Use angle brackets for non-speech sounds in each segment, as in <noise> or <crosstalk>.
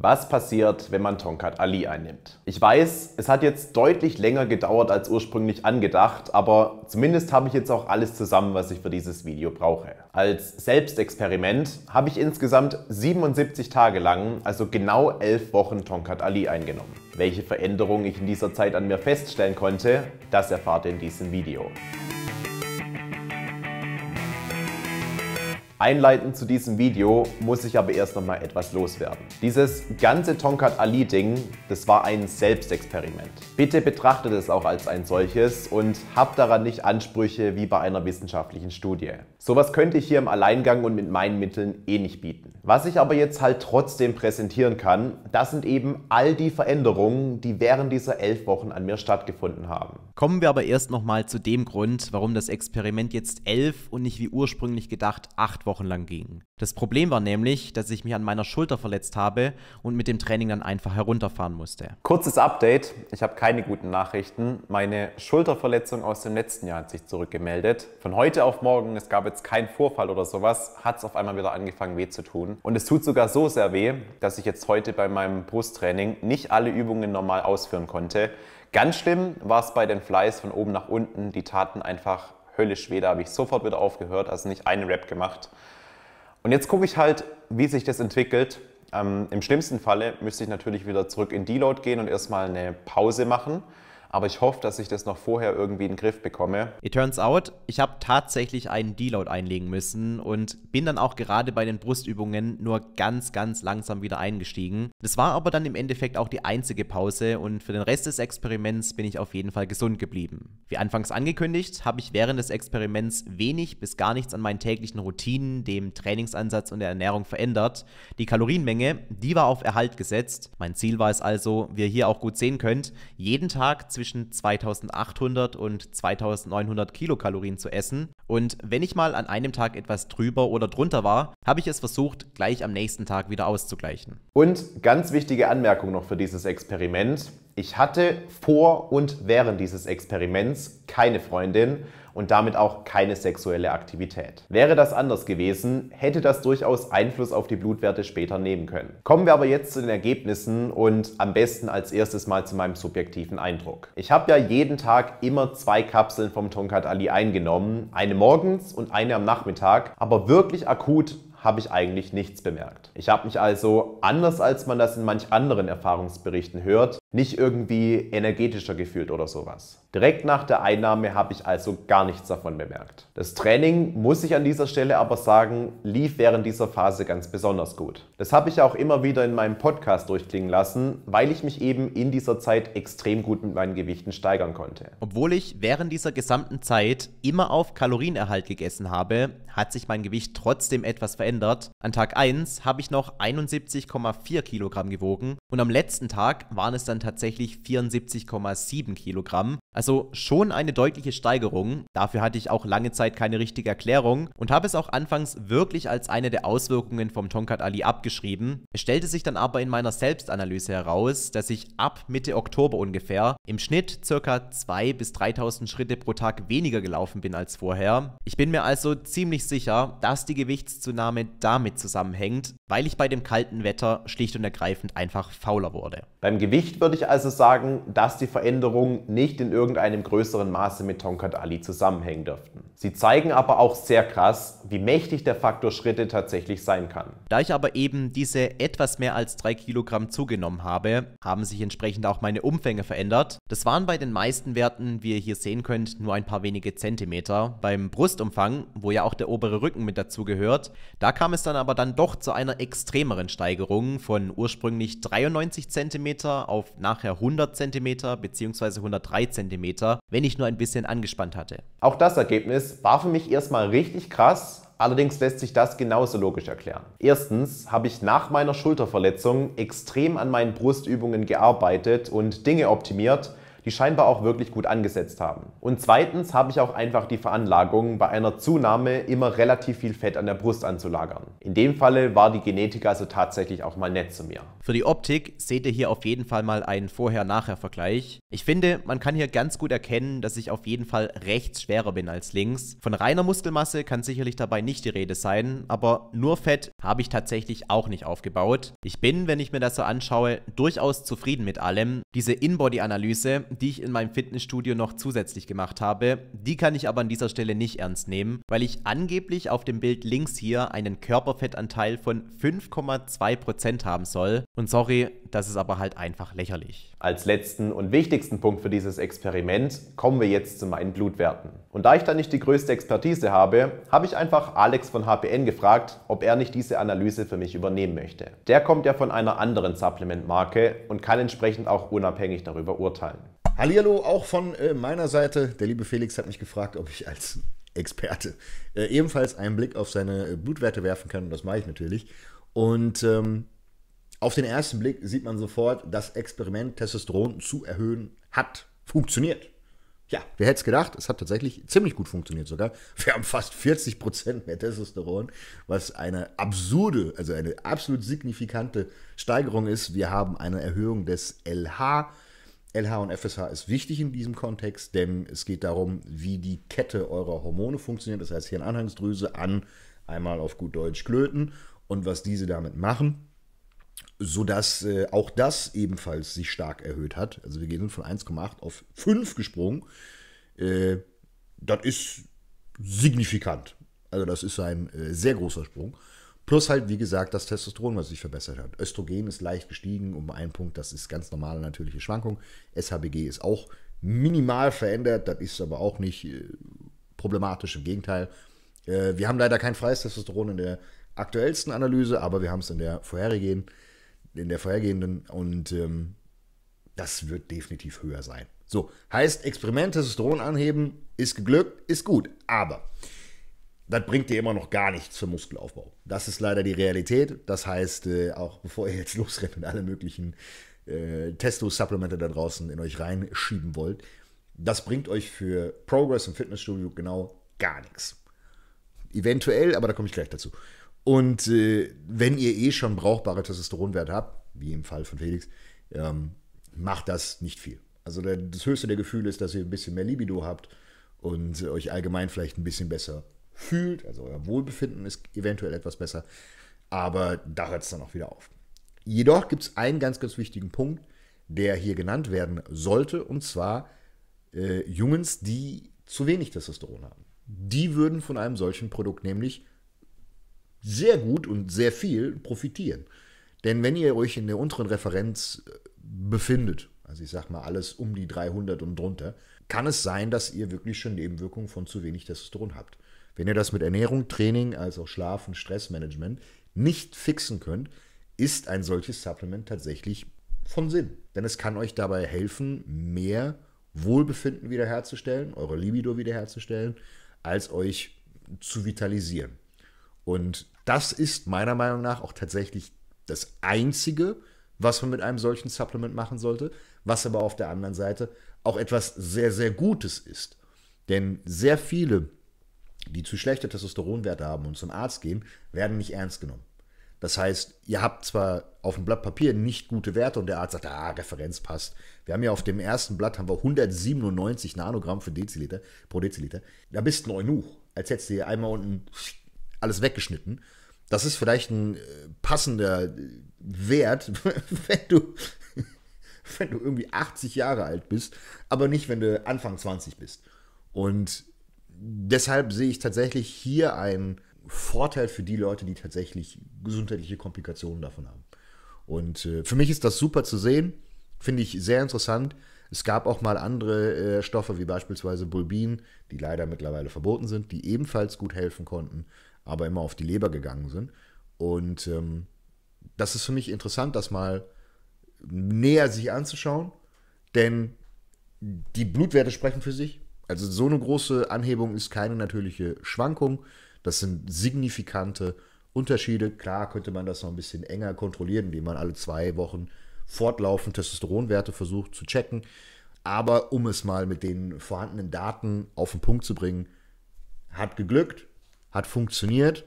Was passiert, wenn man Tonkat Ali einnimmt? Ich weiß, es hat jetzt deutlich länger gedauert als ursprünglich angedacht, aber zumindest habe ich jetzt auch alles zusammen, was ich für dieses Video brauche. Als Selbstexperiment habe ich insgesamt 77 Tage lang, also genau 11 Wochen Tonkat Ali eingenommen. Welche Veränderungen ich in dieser Zeit an mir feststellen konnte, das erfahrt ihr in diesem Video. Einleitend zu diesem Video muss ich aber erst noch mal etwas loswerden. Dieses ganze Tonkat Ali Ding, das war ein Selbstexperiment. Bitte betrachtet es auch als ein solches und habt daran nicht Ansprüche wie bei einer wissenschaftlichen Studie. Sowas könnte ich hier im Alleingang und mit meinen Mitteln eh nicht bieten. Was ich aber jetzt halt trotzdem präsentieren kann, das sind eben all die Veränderungen, die während dieser elf Wochen an mir stattgefunden haben. Kommen wir aber erst nochmal zu dem Grund, warum das Experiment jetzt elf und nicht wie ursprünglich gedacht acht Wochen lang ging. Das Problem war nämlich, dass ich mich an meiner Schulter verletzt habe und mit dem Training dann einfach herunterfahren musste. Kurzes Update, ich habe keine guten Nachrichten. Meine Schulterverletzung aus dem letzten Jahr hat sich zurückgemeldet. Von heute auf morgen, es gab jetzt jetzt kein Vorfall oder sowas, hat es auf einmal wieder angefangen weh zu tun. Und es tut sogar so sehr weh, dass ich jetzt heute bei meinem Brusttraining nicht alle Übungen normal ausführen konnte. Ganz schlimm war es bei den Flies von oben nach unten. Die taten einfach höllisch weh. Da habe ich sofort wieder aufgehört, also nicht einen Rap gemacht. Und jetzt gucke ich halt, wie sich das entwickelt. Ähm, Im schlimmsten Falle müsste ich natürlich wieder zurück in Deload gehen und erstmal eine Pause machen. Aber ich hoffe, dass ich das noch vorher irgendwie in den Griff bekomme. It turns out, ich habe tatsächlich einen Deload einlegen müssen und bin dann auch gerade bei den Brustübungen nur ganz, ganz langsam wieder eingestiegen. Das war aber dann im Endeffekt auch die einzige Pause und für den Rest des Experiments bin ich auf jeden Fall gesund geblieben. Wie anfangs angekündigt, habe ich während des Experiments wenig bis gar nichts an meinen täglichen Routinen, dem Trainingsansatz und der Ernährung verändert. Die Kalorienmenge, die war auf Erhalt gesetzt. Mein Ziel war es also, wie ihr hier auch gut sehen könnt, jeden Tag zwischen 2800 und 2900 Kilokalorien zu essen. Und wenn ich mal an einem Tag etwas drüber oder drunter war, habe ich es versucht, gleich am nächsten Tag wieder auszugleichen. Und ganz wichtige Anmerkung noch für dieses Experiment. Ich hatte vor und während dieses Experiments keine Freundin und damit auch keine sexuelle Aktivität. Wäre das anders gewesen, hätte das durchaus Einfluss auf die Blutwerte später nehmen können. Kommen wir aber jetzt zu den Ergebnissen und am besten als erstes mal zu meinem subjektiven Eindruck. Ich habe ja jeden Tag immer zwei Kapseln vom Tonkat Ali eingenommen, eine morgens und eine am Nachmittag, aber wirklich akut habe ich eigentlich nichts bemerkt. Ich habe mich also, anders als man das in manch anderen Erfahrungsberichten hört, nicht irgendwie energetischer gefühlt oder sowas. Direkt nach der Einnahme habe ich also gar nichts davon bemerkt. Das Training, muss ich an dieser Stelle aber sagen, lief während dieser Phase ganz besonders gut. Das habe ich auch immer wieder in meinem Podcast durchklingen lassen, weil ich mich eben in dieser Zeit extrem gut mit meinen Gewichten steigern konnte. Obwohl ich während dieser gesamten Zeit immer auf Kalorienerhalt gegessen habe, hat sich mein Gewicht trotzdem etwas verändert. An Tag 1 habe ich noch 71,4 Kilogramm gewogen und am letzten Tag waren es dann dann tatsächlich 74,7 Kilogramm. Also schon eine deutliche Steigerung. Dafür hatte ich auch lange Zeit keine richtige Erklärung und habe es auch anfangs wirklich als eine der Auswirkungen vom Tonkat Ali abgeschrieben. Es stellte sich dann aber in meiner Selbstanalyse heraus, dass ich ab Mitte Oktober ungefähr im Schnitt circa 2.000 bis 3.000 Schritte pro Tag weniger gelaufen bin als vorher. Ich bin mir also ziemlich sicher, dass die Gewichtszunahme damit zusammenhängt, weil ich bei dem kalten Wetter schlicht und ergreifend einfach fauler wurde. Beim Gewicht wird würde ich also sagen, dass die Veränderungen nicht in irgendeinem größeren Maße mit Tonkat Ali zusammenhängen dürften. Sie zeigen aber auch sehr krass, wie mächtig der Faktor Schritte tatsächlich sein kann. Da ich aber eben diese etwas mehr als 3 Kilogramm zugenommen habe, haben sich entsprechend auch meine Umfänge verändert. Das waren bei den meisten Werten, wie ihr hier sehen könnt, nur ein paar wenige Zentimeter. Beim Brustumfang, wo ja auch der obere Rücken mit dazugehört, da kam es dann aber dann doch zu einer extremeren Steigerung von ursprünglich 93 Zentimeter auf nachher 100 Zentimeter bzw. 103 Zentimeter, wenn ich nur ein bisschen angespannt hatte. Auch das Ergebnis war für mich erstmal richtig krass, Allerdings lässt sich das genauso logisch erklären. Erstens habe ich nach meiner Schulterverletzung extrem an meinen Brustübungen gearbeitet und Dinge optimiert, die scheinbar auch wirklich gut angesetzt haben. Und zweitens habe ich auch einfach die Veranlagung, bei einer Zunahme immer relativ viel Fett an der Brust anzulagern. In dem Falle war die Genetik also tatsächlich auch mal nett zu mir. Für die Optik seht ihr hier auf jeden Fall mal einen Vorher-Nachher-Vergleich. Ich finde, man kann hier ganz gut erkennen, dass ich auf jeden Fall rechts schwerer bin als links. Von reiner Muskelmasse kann sicherlich dabei nicht die Rede sein, aber nur Fett habe ich tatsächlich auch nicht aufgebaut. Ich bin, wenn ich mir das so anschaue, durchaus zufrieden mit allem. Diese In-Body-Analyse, die ich in meinem Fitnessstudio noch zusätzlich gemacht habe. Die kann ich aber an dieser Stelle nicht ernst nehmen, weil ich angeblich auf dem Bild links hier einen Körperfettanteil von 5,2% haben soll. Und sorry, das ist aber halt einfach lächerlich. Als letzten und wichtigsten Punkt für dieses Experiment kommen wir jetzt zu meinen Blutwerten. Und da ich da nicht die größte Expertise habe, habe ich einfach Alex von HPN gefragt, ob er nicht diese Analyse für mich übernehmen möchte. Der kommt ja von einer anderen Supplementmarke und kann entsprechend auch unabhängig darüber urteilen. Hallihallo, auch von äh, meiner Seite. Der liebe Felix hat mich gefragt, ob ich als Experte äh, ebenfalls einen Blick auf seine äh, Blutwerte werfen kann. Und das mache ich natürlich. Und ähm, auf den ersten Blick sieht man sofort, das Experiment, Testosteron zu erhöhen, hat funktioniert. Ja, wer hätte es gedacht? Es hat tatsächlich ziemlich gut funktioniert sogar. Wir haben fast 40% mehr Testosteron, was eine absurde, also eine absolut signifikante Steigerung ist. Wir haben eine Erhöhung des LH LH und FSH ist wichtig in diesem Kontext, denn es geht darum, wie die Kette eurer Hormone funktioniert. Das heißt, hier eine Anhangsdrüse an, einmal auf gut Deutsch Klöten und was diese damit machen, sodass äh, auch das ebenfalls sich stark erhöht hat. Also wir gehen von 1,8 auf 5 gesprungen. Äh, das ist signifikant. Also das ist ein äh, sehr großer Sprung. Plus halt, wie gesagt, das Testosteron, was sich verbessert hat. Östrogen ist leicht gestiegen um einen Punkt, das ist ganz normale natürliche Schwankung. SHBG ist auch minimal verändert, das ist aber auch nicht äh, problematisch, im Gegenteil. Äh, wir haben leider kein freies Testosteron in der aktuellsten Analyse, aber wir haben es in der vorhergehenden, in der vorhergehenden und ähm, das wird definitiv höher sein. So, heißt Experiment, Testosteron anheben, ist geglückt, ist gut, aber das bringt dir immer noch gar nichts für Muskelaufbau. Das ist leider die Realität. Das heißt, äh, auch bevor ihr jetzt <laughs> losrennt und alle möglichen äh, Testo-Supplemente da draußen in euch reinschieben wollt, das bringt euch für Progress im Fitnessstudio genau gar nichts. Eventuell, aber da komme ich gleich dazu. Und äh, wenn ihr eh schon brauchbare Testosteronwerte habt, wie im Fall von Felix, ähm, macht das nicht viel. Also der, das höchste der Gefühle ist, dass ihr ein bisschen mehr Libido habt und euch allgemein vielleicht ein bisschen besser fühlt. Also euer Wohlbefinden ist eventuell etwas besser. Aber da hört es dann auch wieder auf. Jedoch gibt es einen ganz, ganz wichtigen Punkt, der hier genannt werden sollte, und zwar äh, Jungs, die zu wenig Testosteron haben. Die würden von einem solchen Produkt nämlich sehr gut und sehr viel profitieren. Denn wenn ihr euch in der unteren Referenz äh, befindet, also ich sag mal alles um die 300 und drunter, kann es sein, dass ihr wirklich schon Nebenwirkungen von zu wenig Testosteron habt. Wenn ihr das mit Ernährung, Training, also auch Schlaf und Stressmanagement nicht fixen könnt, ist ein solches Supplement tatsächlich von Sinn. Denn es kann euch dabei helfen, mehr Wohlbefinden wiederherzustellen, eure Libido wiederherzustellen, als euch zu vitalisieren. Und das ist meiner Meinung nach auch tatsächlich das Einzige, was man mit einem solchen Supplement machen sollte, was aber auf der anderen Seite auch etwas sehr, sehr Gutes ist. Denn sehr viele die zu schlechte Testosteronwerte haben und zum Arzt gehen, werden nicht ernst genommen. Das heißt, ihr habt zwar auf dem Blatt Papier nicht gute Werte und der Arzt sagt, ah, Referenz passt. Wir haben ja auf dem ersten Blatt haben wir 197 Nanogramm für Deziliter, pro Deziliter. Da bist du ein Eunuch, als hättest du hier einmal unten alles weggeschnitten. Das ist vielleicht ein äh, passender äh, Wert, <laughs> wenn du, wenn du irgendwie 80 Jahre alt bist, aber nicht, wenn du Anfang 20 bist. Und deshalb sehe ich tatsächlich hier einen Vorteil für die Leute, die tatsächlich gesundheitliche Komplikationen davon haben. Und äh, für mich ist das super zu sehen, finde ich sehr interessant. Es gab auch mal andere äh, Stoffe, wie beispielsweise Bulbin, die leider mittlerweile verboten sind, die ebenfalls gut helfen konnten, aber immer auf die Leber gegangen sind. Und ähm, das ist für mich interessant, das mal näher sich anzuschauen, denn die Blutwerte sprechen für sich. Also so eine große Anhebung ist keine natürliche Schwankung. Das sind signifikante Unterschiede. Klar könnte man das noch ein bisschen enger kontrollieren, indem man alle zwei Wochen fortlaufend Testosteronwerte versucht zu checken. Aber um es mal mit den vorhandenen Daten auf den Punkt zu bringen, hat geglückt, hat funktioniert,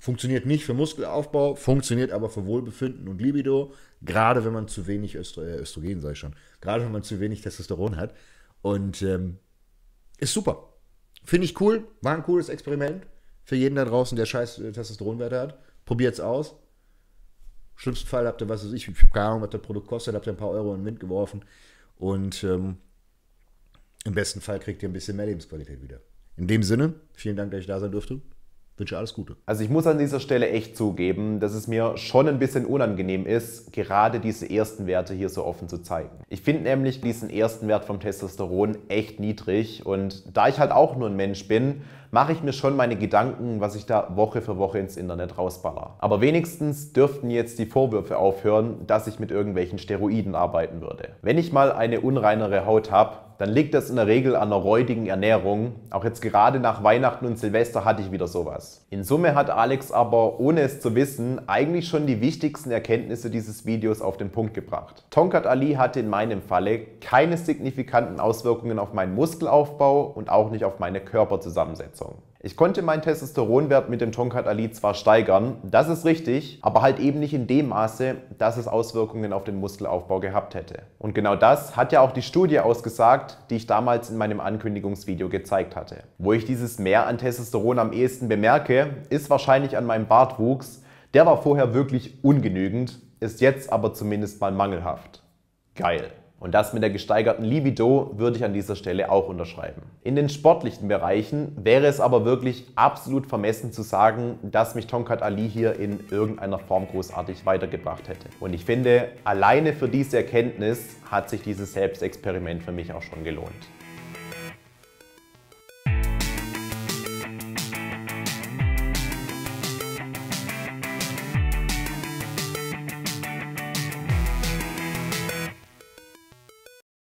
funktioniert nicht für Muskelaufbau, funktioniert aber für Wohlbefinden und Libido, gerade wenn man zu wenig äh, Östrogen, sei schon, gerade wenn man zu wenig Testosteron hat. Und ähm, ist super. Finde ich cool. War ein cooles Experiment. Für jeden da draußen, der scheiß äh, Testosteronwerte hat. Probiert's aus. Schlimmsten Fall habt ihr, was weiß ich, ich keine Ahnung, was das Produkt kostet, habt ihr ein paar Euro in den Wind geworfen. Und ähm, im besten Fall kriegt ihr ein bisschen mehr Lebensqualität wieder. In dem Sinne, vielen Dank, dass ich da sein durfte wünsche alles Gute. Also ich muss an dieser Stelle echt zugeben, dass es mir schon ein bisschen unangenehm ist, gerade diese ersten Werte hier so offen zu zeigen. Ich finde nämlich diesen ersten Wert vom Testosteron echt niedrig und da ich halt auch nur ein Mensch bin, mache ich mir schon meine Gedanken, was ich da Woche für Woche ins Internet rausballer. Aber wenigstens dürften jetzt die Vorwürfe aufhören, dass ich mit irgendwelchen Steroiden arbeiten würde. Wenn ich mal eine unreinere Haut habe, dann liegt das in der Regel an der räudigen Ernährung. Auch jetzt gerade nach Weihnachten und Silvester hatte ich wieder sowas. In Summe hat Alex aber, ohne es zu wissen, eigentlich schon die wichtigsten Erkenntnisse dieses Videos auf den Punkt gebracht. Tonkat Ali hatte in meinem Falle keine signifikanten Auswirkungen auf meinen Muskelaufbau und auch nicht auf meine Körperzusammensetzung. Ich konnte meinen Testosteronwert mit dem Tonkat Ali zwar steigern, das ist richtig, aber halt eben nicht in dem Maße, dass es Auswirkungen auf den Muskelaufbau gehabt hätte. Und genau das hat ja auch die Studie ausgesagt, die ich damals in meinem Ankündigungsvideo gezeigt hatte. Wo ich dieses Mehr an Testosteron am ehesten bemerke, ist wahrscheinlich an meinem Bartwuchs. Der war vorher wirklich ungenügend, ist jetzt aber zumindest mal mangelhaft. Geil. Und das mit der gesteigerten Libido würde ich an dieser Stelle auch unterschreiben. In den sportlichen Bereichen wäre es aber wirklich absolut vermessen zu sagen, dass mich Tonkat Ali hier in irgendeiner Form großartig weitergebracht hätte. Und ich finde, alleine für diese Erkenntnis hat sich dieses Selbstexperiment für mich auch schon gelohnt.